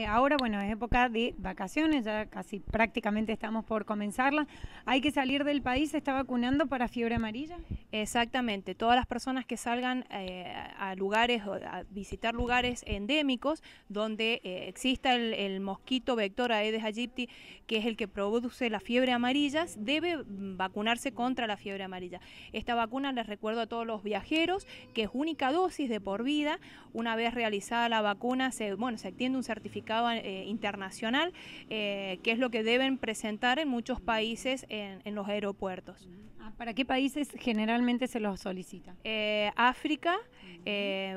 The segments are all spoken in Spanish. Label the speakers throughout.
Speaker 1: Eh, ahora, bueno, es época de vacaciones, ya casi prácticamente estamos por comenzarla.
Speaker 2: ¿Hay que salir del país? ¿Se está vacunando para fiebre amarilla? Exactamente, todas las personas que salgan eh, a lugares, a visitar lugares endémicos donde eh, exista el, mosquito vector Aedes aegypti, que es el que produce la fiebre amarilla, debe mm, vacunarse contra la fiebre amarilla. Esta vacuna, les recuerdo a todos los viajeros, que es única dosis de por vida. Una vez realizada la vacuna, se, bueno, se extiende un certificado eh, internacional, eh, que es lo que deben presentar en muchos países en, los aeropuertos. Ah,
Speaker 1: ¿Para qué países generalmente
Speaker 2: se los solicita? Eh,
Speaker 1: África,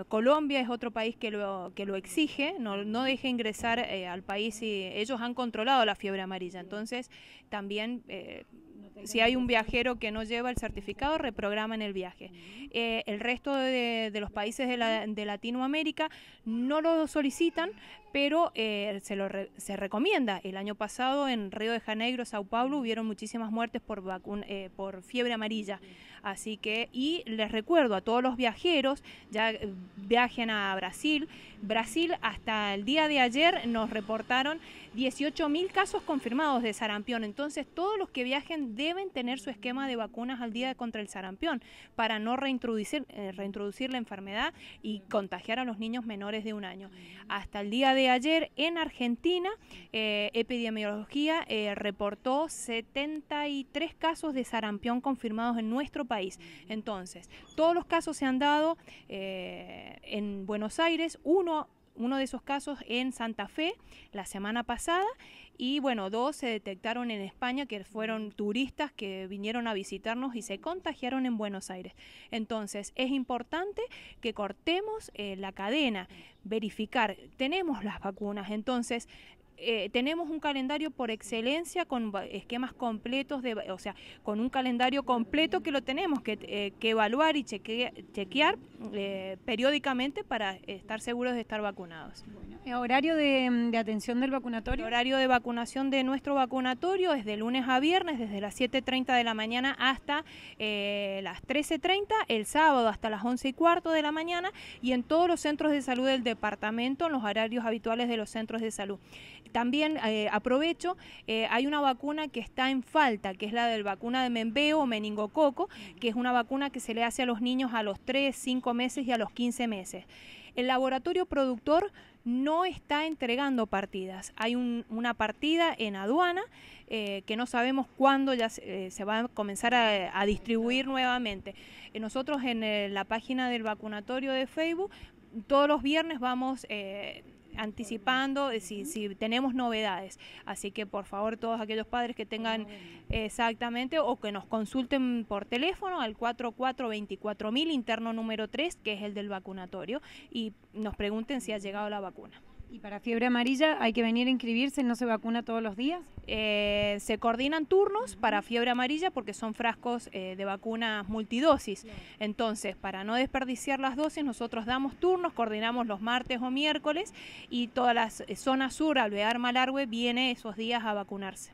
Speaker 2: Colombia es otro país que lo, que lo exige, no, deje ingresar al país y ellos han controlado la fiebre amarilla, entonces también si hay un viajero que no lleva el certificado, reprograman el viaje. Eh, el resto de, los países de, Latinoamérica no lo solicitan, pero eh, se, lo se recomienda. El año pasado en Río de Janeiro, Sao Paulo, hubieron muchísimas muertes por, eh, por fiebre amarilla. Así que, y les recuerdo a todos los viajeros, ya viajen a Brasil, Brasil hasta el día de ayer nos reportaron 18.000 casos confirmados de sarampión. Entonces todos los que viajen deben tener su esquema de vacunas al día contra el sarampión para no reintroducir, eh, reintroducir la enfermedad y contagiar a los niños menores de un año. Hasta el día de ayer en Argentina, eh, epidemiología eh, reportó 73 casos de sarampión confirmados en nuestro país. Entonces, todos los casos se han dado en Buenos Aires, uno uno de esos casos en Santa Fe la semana pasada y bueno, dos se detectaron en España que fueron turistas que vinieron a visitarnos y se contagiaron en Buenos Aires. Entonces es importante que cortemos eh, la cadena, verificar, tenemos las vacunas, entonces eh, tenemos un calendario por excelencia con esquemas completos, de, o sea, con un calendario completo que lo tenemos que, eh, evaluar y chequear, eh, periódicamente para estar seguros de estar vacunados. Eh, ¿Horario mm, de, atención del vacunatorio? El horario de vacunación de nuestro vacunatorio es de lunes a viernes, desde las 7.30 de la mañana hasta eh, las 13.30, el sábado hasta las 11 y cuarto de la mañana y en todos los centros de salud del departamento, en los horarios habituales de los centros de salud. También eh, aprovecho, eh, hay una vacuna que está en falta, que es la del vacuna de membeo o meningococo, que es una vacuna que se le hace a los niños a los 3, 5 meses y a los 15 meses. El laboratorio productor no está entregando partidas. Hay una partida en aduana eh, que no sabemos cuándo ya se, eh, va a comenzar a, distribuir nuevamente. Eh, nosotros en la página del vacunatorio de Facebook todos los viernes vamos anticipando eh, si, tenemos novedades. Así que por favor todos aquellos padres que tengan exactamente o que nos consulten por teléfono al mil interno número 3, que es el del vacunatorio, y nos pregunten si ha llegado la vacuna. ¿Y para fiebre amarilla
Speaker 1: hay que venir a inscribirse? ¿No se vacuna todos los días?
Speaker 2: Eh, se coordinan turnos para fiebre amarilla porque son frascos eh, de vacunas multidosis. Entonces, para no desperdiciar las dosis, nosotros damos turnos, coordinamos los martes o miércoles y toda la eh, zona sur, alvear Malargüe, viene esos días a vacunarse.